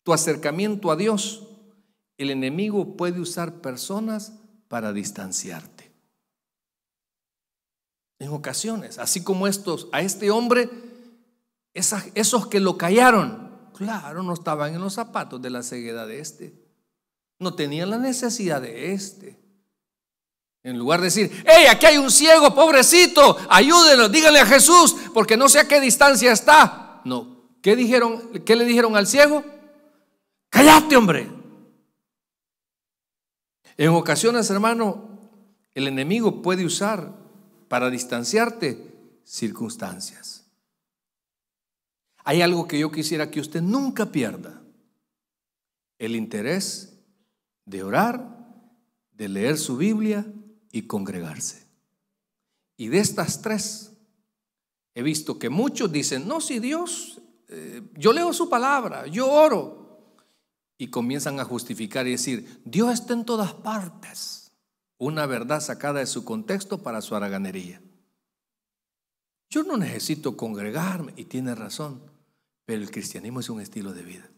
tu acercamiento a Dios, el enemigo puede usar personas para distanciarte. En ocasiones, así como estos, a este hombre, esos que lo callaron, claro, no estaban en los zapatos de la ceguedad de este. No tenían la necesidad de este. En lugar de decir, hey, aquí hay un ciego, pobrecito, ayúdenlo, díganle a Jesús, porque no sé a qué distancia está. No, ¿Qué, dijeron, le dijeron al ciego? Cállate, hombre. En ocasiones, hermano, el enemigo puede usar para distanciarte circunstancias. Hay algo que yo quisiera que usted nunca pierda. El interés de orar, de leer su Biblia y congregarse. Y de estas tres, he visto que muchos dicen, no, si Dios eh, yo leo su palabra, yo oro. Y comienzan a justificar y decir, Dios está en todas partes. Una verdad sacada de su contexto para su haraganería. Yo no necesito congregarme, y tiene razón, pero el cristianismo es un estilo de vida.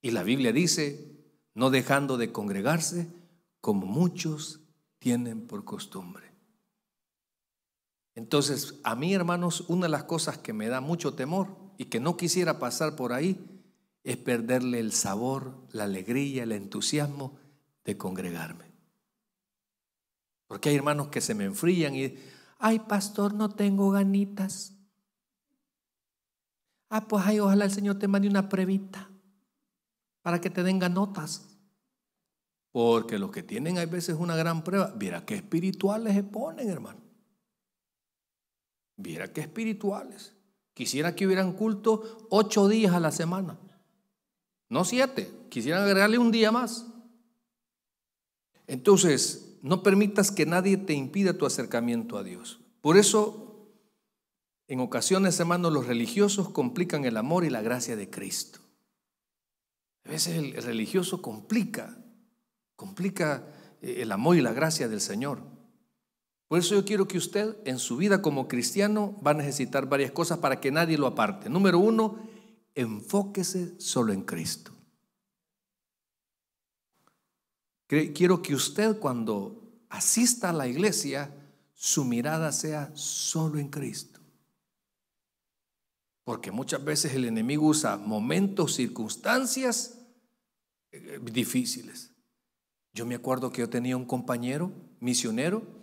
Y la Biblia dice, no dejando de congregarse, como muchos tienen por costumbre. Entonces, a mí, hermanos, una de las cosas que me da mucho temor y que no quisiera pasar por ahí es perderle el sabor, la alegría, el entusiasmo de congregarme. Porque hay hermanos que se me enfrían y, ay, pastor, no tengo ganitas. Ah, pues ay, ojalá el Señor te mande una pruebita para que te den ganotas. Porque los que tienen hay veces una gran prueba, mira qué espirituales se ponen, hermano. Mira qué espirituales. Quisiera que hubieran culto ocho días a la semana, no siete. Quisieran agregarle un día más. Entonces, no permitas que nadie te impida tu acercamiento a Dios. Por eso, en ocasiones, hermanos, los religiosos complican el amor y la gracia de Cristo. A veces el religioso complica, complica eh, el amor y la gracia del Señor. Por eso yo quiero que usted en su vida como cristiano va a necesitar varias cosas para que nadie lo aparte. Número uno, enfóquese solo en Cristo. Quiero que usted cuando asista a la iglesia, su mirada sea solo en Cristo. Porque muchas veces el enemigo usa momentos, circunstancias eh, eh, difíciles. Yo me acuerdo que yo tenía un compañero misionero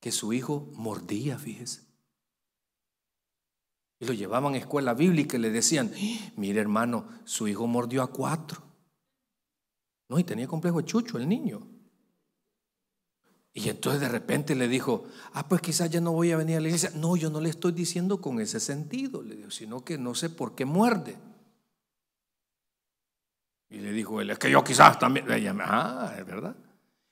que su hijo mordía, fíjese. Y lo llevaban a escuela bíblica y le decían, mire hermano, su hijo mordió a cuatro. No, y tenía complejo de chucho el niño. Y entonces de repente le dijo, ah, pues quizás ya no voy a venir a la iglesia. No, yo no le estoy diciendo con ese sentido, le digo, sino que no sé por qué muerde. Y le dijo él, es que yo quizás también. Le ah, es verdad.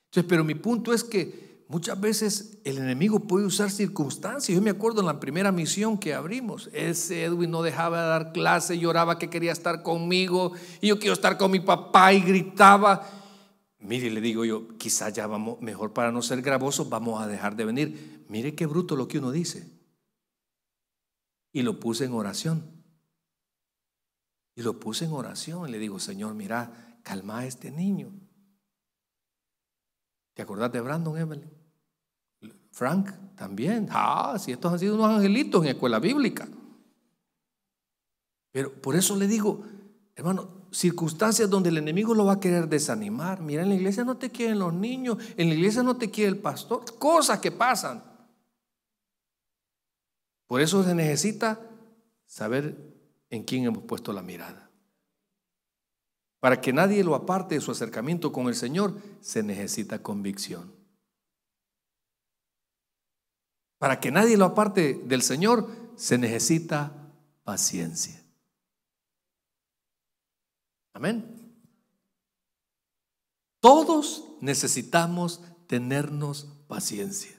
Entonces, pero mi punto es que Muchas veces el enemigo puede usar circunstancias. Yo me acuerdo en la primera misión que abrimos, ese Edwin no dejaba de dar clase, lloraba que quería estar conmigo y yo quiero estar con mi papá y gritaba. Mire, le digo yo, quizás ya vamos, mejor para no ser gravoso vamos a dejar de venir. Mire qué bruto lo que uno dice. Y lo puse en oración. Y lo puse en oración. y Le digo, Señor, mira, calma a este niño. ¿Te acordás de Brandon, Evelyn? Frank también. Ah, si estos han sido unos angelitos en escuela bíblica. Pero por eso le digo, hermano, circunstancias donde el enemigo lo va a querer desanimar. Mira, en la iglesia no te quieren los niños, en la iglesia no te quiere el pastor, cosas que pasan. Por eso se necesita saber en quién hemos puesto la mirada. Para que nadie lo aparte de su acercamiento con el Señor, se necesita convicción. Para que nadie lo aparte del Señor, se necesita paciencia. Amén. Todos necesitamos tenernos paciencia.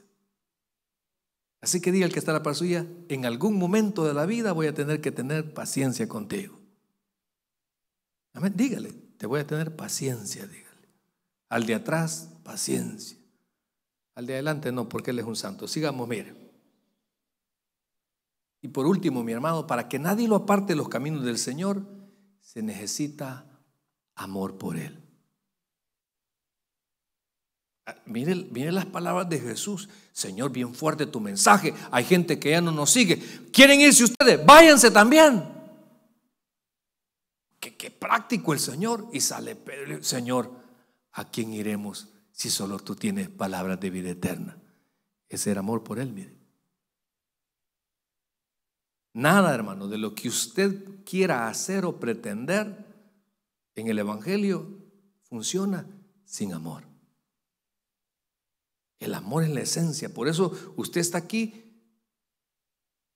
Así que diga el que está a la par suya, en algún momento de la vida voy a tener que tener paciencia contigo. Amén. Dígale, te voy a tener paciencia, dígale. Al de atrás, paciencia. Al de adelante no, porque él es un santo. Sigamos, mire. Y por último, mi hermano, para que nadie lo aparte de los caminos del Señor, se necesita amor por él. Ah, mire, las palabras de Jesús. Señor, bien fuerte tu mensaje. Hay gente que ya no nos sigue. ¿Quieren irse ustedes? Váyanse también. Qué, práctico el Señor. Y sale Señor, ¿a quién iremos? si solo tú tienes palabras de vida eterna. es el amor por Él, mire. Nada, hermano, de lo que usted quiera hacer o pretender en el Evangelio funciona sin amor. El amor es la esencia. Por eso usted está aquí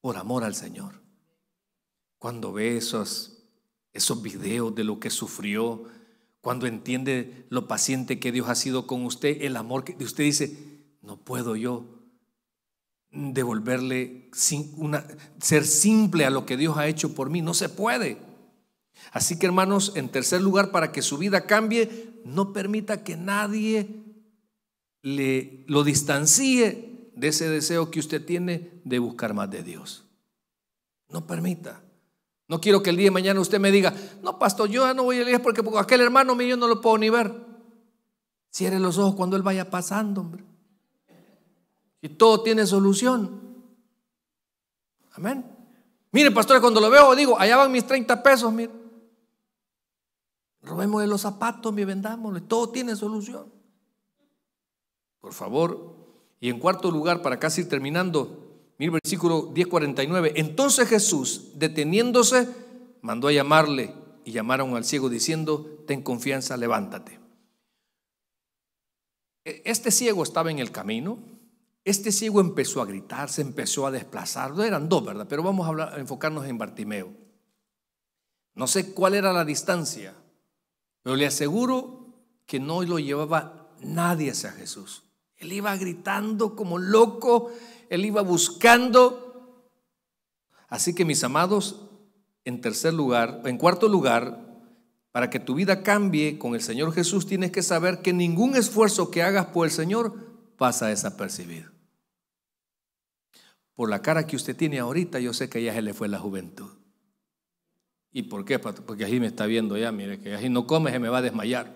por amor al Señor. Cuando ve esos, esos videos de lo que sufrió, cuando entiende lo paciente que Dios ha sido con usted, el amor que usted dice, no puedo yo devolverle una, ser simple a lo que Dios ha hecho por mí, no se puede. Así que hermanos, en tercer lugar, para que su vida cambie, no permita que nadie le, lo distancie de ese deseo que usted tiene de buscar más de Dios. No permita. No quiero que el día de mañana usted me diga, no, pastor, yo ya no voy a ir porque pues, aquel hermano mío no lo puedo ni ver. Cierre los ojos cuando él vaya pasando, hombre. Y todo tiene solución. Amén. Mire, pastor, cuando lo veo, digo, allá van mis 30 pesos, mire. Robemos de los zapatos, mi vendámoslo. Todo tiene solución. Por favor. Y en cuarto lugar, para casi ir terminando, el versículo 10:49. Entonces Jesús, deteniéndose, mandó a llamarle y llamaron al ciego diciendo, ten confianza, levántate. E, este ciego estaba en el camino. Este ciego empezó a gritar, se empezó a desplazar. eran dos, ¿verdad? Pero vamos a, a enfocarnos en Bartimeo. No sé cuál era la distancia, pero le aseguro que no lo llevaba nadie hacia Jesús. Él iba gritando como loco él iba buscando. Así que mis amados, en tercer lugar, en cuarto lugar, para que tu vida cambie con el Señor Jesús, tienes que saber que ningún esfuerzo que hagas por el Señor pasa desapercibido. Por la cara que usted tiene ahorita, yo sé que ya se le fue la juventud. ¿Y por qué? Porque allí me está viendo ya, mire, que allí no comes se me va a desmayar.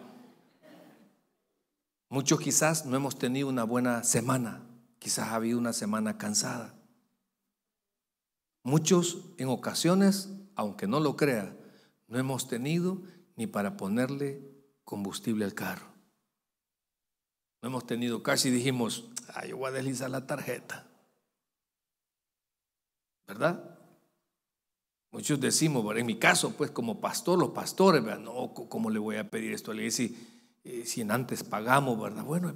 Muchos quizás no hemos tenido una buena semana. Quizás ha habido una semana cansada. Muchos en ocasiones, aunque no lo crea, no hemos tenido ni para ponerle combustible al carro. No hemos tenido casi dijimos, ay, ah, yo voy a deslizar la tarjeta. ¿Verdad? Muchos decimos, bueno, en mi caso, pues como pastor, los pastores, ¿verdad? no, ¿cómo le voy a pedir esto? Le dice, eh, si en antes pagamos, ¿verdad? Bueno,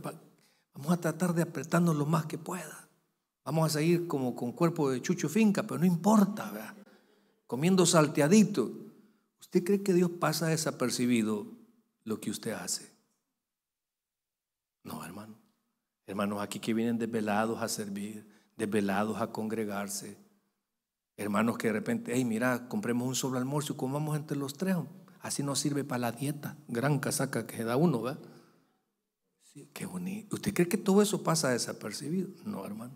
Vamos a tratar de apretarnos lo más que pueda. Vamos a seguir como con cuerpo de chucho finca, pero no importa, ¿verdad? Comiendo salteadito. ¿Usted cree que Dios pasa desapercibido lo que usted hace? No, hermano. Hermanos aquí que vienen desvelados a servir, desvelados a congregarse. Hermanos que de repente, hey, mira, compremos un solo almuerzo y comamos entre los tres. Así nos sirve para la dieta. Gran casaca que se da uno, ¿verdad? qué bonito. ¿Usted cree que todo eso pasa desapercibido? No, hermano.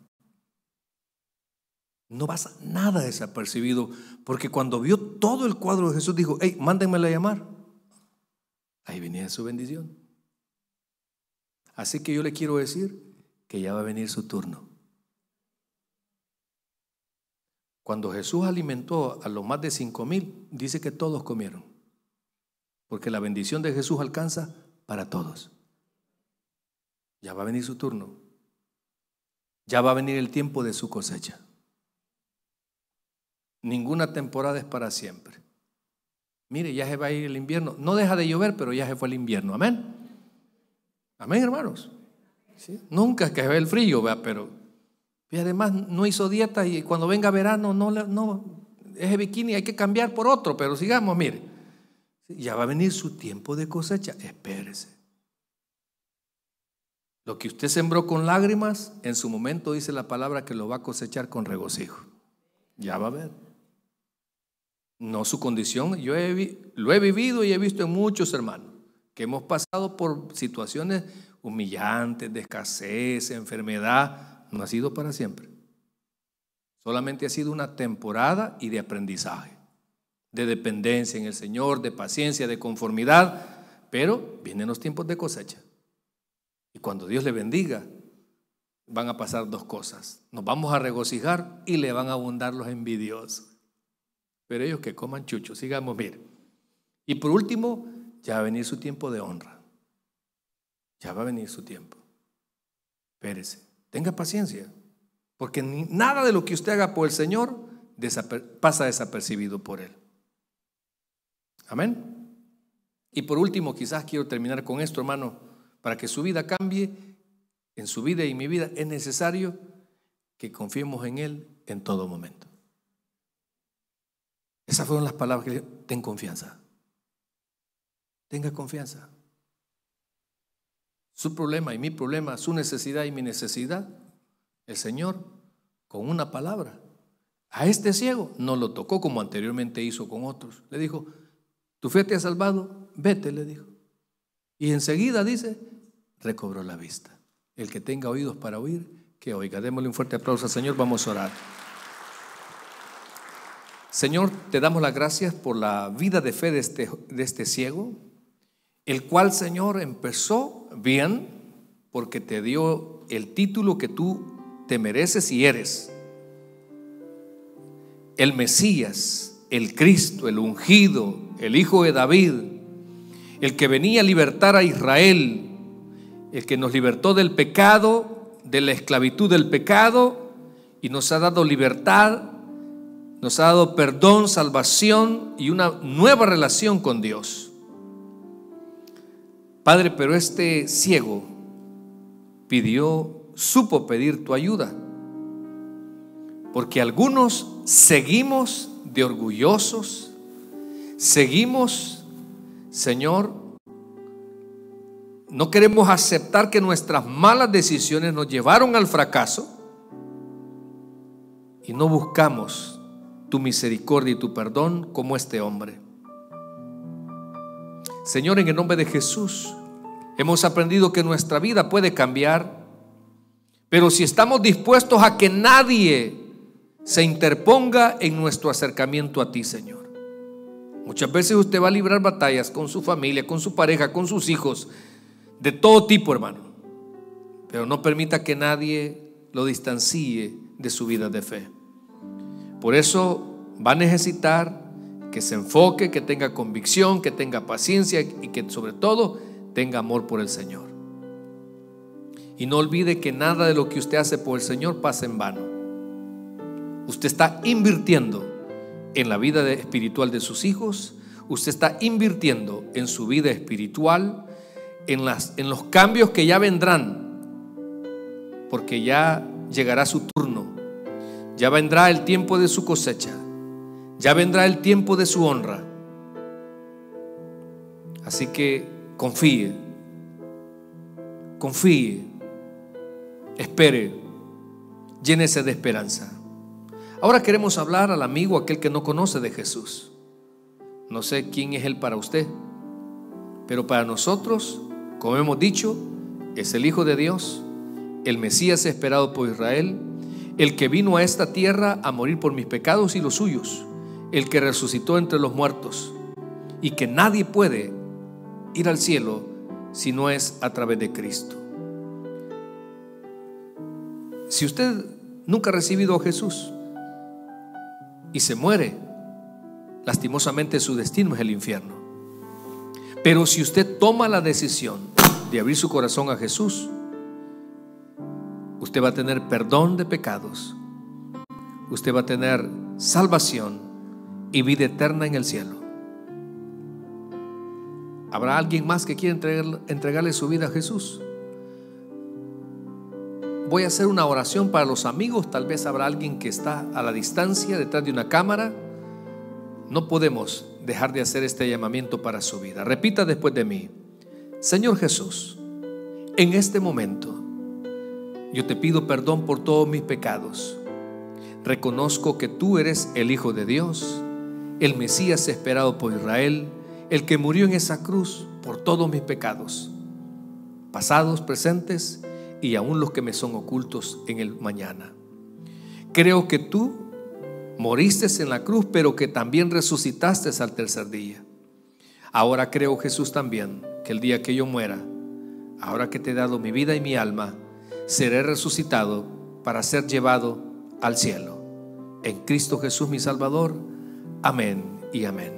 No pasa nada desapercibido, porque cuando vio todo el cuadro de Jesús dijo, hey, mándenmela a llamar. Ahí venía su bendición. Así que yo le quiero decir que ya va a venir su turno. Cuando Jesús alimentó a los más de cinco mil, dice que todos comieron, porque la bendición de Jesús alcanza para todos. Ya va a venir su turno. Ya va a venir el tiempo de su cosecha. Ninguna temporada es para siempre. Mire, ya se va a ir el invierno. No deja de llover, pero ya se fue el invierno. Amén. Amén, hermanos. Nunca es que se ve el frío, pero. Y además no hizo dieta y cuando venga verano, no, no ese bikini hay que cambiar por otro, pero sigamos, mire. Ya va a venir su tiempo de cosecha, espérese. Lo que usted sembró con lágrimas, en su momento dice la palabra que lo va a cosechar con regocijo. Ya va a ver. No su condición. Yo lo he vivido y he visto en muchos hermanos que hemos pasado por situaciones humillantes, de escasez, enfermedad. No ha sido para siempre. Solamente ha sido una temporada y de aprendizaje, de dependencia en el Señor, de paciencia, de conformidad. Pero vienen los tiempos de cosecha. Y cuando Dios le bendiga, van a pasar dos cosas. Nos vamos a regocijar y le van a abundar los envidios. Pero ellos que coman chucho, sigamos, mire. Y por último, ya va a venir su tiempo de honra. Ya va a venir su tiempo. Espérese, tenga paciencia, porque nada de lo que usted haga por el Señor pasa desapercibido por Él. Amén. Y por último, quizás quiero terminar con esto, hermano para que su vida cambie, en su vida y en mi vida, es necesario que confiemos en Él en todo momento. Esas fueron las palabras que le ten confianza. Tenga confianza. Su problema y mi problema, su necesidad y mi necesidad, el Señor, con una palabra, a este ciego no lo tocó como anteriormente hizo con otros. Le dijo, tu fe te ha salvado, vete, le dijo. Y enseguida dice, recobró la vista. El que tenga oídos para oír, que oiga. Démosle un fuerte aplauso al Señor, vamos a orar. Señor, te damos las gracias por la vida de fe de este, de este ciego, el cual, Señor, empezó bien porque te dio el título que tú te mereces y eres. El Mesías, el Cristo, el ungido, el Hijo de David, el que venía a libertar a Israel, el que nos libertó del pecado, de la esclavitud del pecado, y nos ha dado libertad, nos ha dado perdón, salvación y una nueva relación con Dios. Padre, pero este ciego pidió, supo pedir tu ayuda, porque algunos seguimos de orgullosos, seguimos, Señor, no queremos aceptar que nuestras malas decisiones nos llevaron al fracaso y no buscamos tu misericordia y tu perdón como este hombre. Señor, en el nombre de Jesús, hemos aprendido que nuestra vida puede cambiar, pero si estamos dispuestos a que nadie se interponga en nuestro acercamiento a ti, Señor. Muchas veces usted va a librar batallas con su familia, con su pareja, con sus hijos, de todo tipo, hermano. Pero no permita que nadie lo distancie de su vida de fe. Por eso va a necesitar que se enfoque, que tenga convicción, que tenga paciencia y que sobre todo tenga amor por el Señor. Y no olvide que nada de lo que usted hace por el Señor pasa en vano. Usted está invirtiendo en la vida espiritual de sus hijos, usted está invirtiendo en su vida espiritual, en, en los cambios que ya vendrán, porque ya llegará su turno, ya vendrá el tiempo de su cosecha, ya vendrá el tiempo de su honra. Así que confíe, confíe, espere, llénese de esperanza. Ahora queremos hablar al amigo, aquel que no conoce de Jesús. No sé quién es Él para usted, pero para nosotros como hemos dicho, es el Hijo de Dios, el Mesías esperado por Israel, el que vino a esta tierra a morir por mis pecados y los suyos, el que resucitó entre los muertos, y que nadie puede ir al cielo si no es a través de Cristo. Si usted nunca ha recibido a Jesús y se muere, lastimosamente su destino es el infierno. Pero si usted toma la decisión de abrir su corazón a Jesús, usted va a tener perdón de pecados, usted va a tener salvación y vida eterna en el cielo. ¿Habrá alguien más que quiera entregarle su vida a Jesús? Voy a hacer una oración para los amigos, tal vez habrá alguien que está a la distancia, detrás de una cámara. No podemos dejar de hacer este llamamiento para su vida. Repita después de mí, Señor Jesús, en este momento yo te pido perdón por todos mis pecados. Reconozco que tú eres el Hijo de Dios, el Mesías esperado por Israel, el que murió en esa cruz por todos mis pecados, pasados, presentes y aún los que me son ocultos en el mañana. Creo que tú moriste en la cruz, pero que también resucitaste al tercer día. Ahora creo, Jesús, también, que el día que yo muera, ahora que te he dado mi vida y mi alma, seré resucitado para ser llevado al cielo. En Cristo Jesús mi Salvador. Amén y amén.